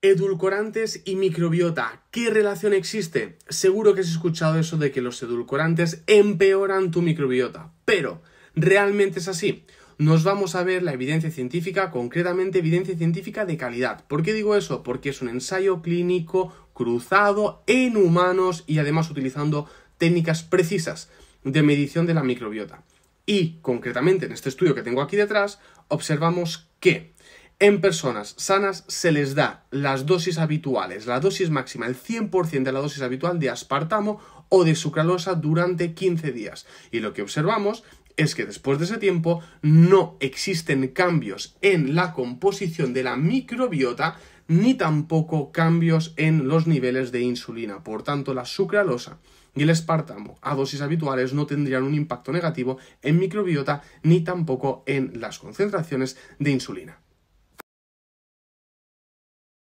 Edulcorantes y microbiota. ¿Qué relación existe? Seguro que has escuchado eso de que los edulcorantes empeoran tu microbiota, pero ¿realmente es así? Nos vamos a ver la evidencia científica, concretamente evidencia científica de calidad. ¿Por qué digo eso? Porque es un ensayo clínico cruzado en humanos y además utilizando técnicas precisas de medición de la microbiota. Y concretamente en este estudio que tengo aquí detrás, observamos que en personas sanas se les da las dosis habituales, la dosis máxima, el 100% de la dosis habitual de aspartamo o de sucralosa durante 15 días. Y lo que observamos es que después de ese tiempo no existen cambios en la composición de la microbiota ni tampoco cambios en los niveles de insulina. Por tanto, la sucralosa y el espartamo a dosis habituales no tendrían un impacto negativo en microbiota ni tampoco en las concentraciones de insulina.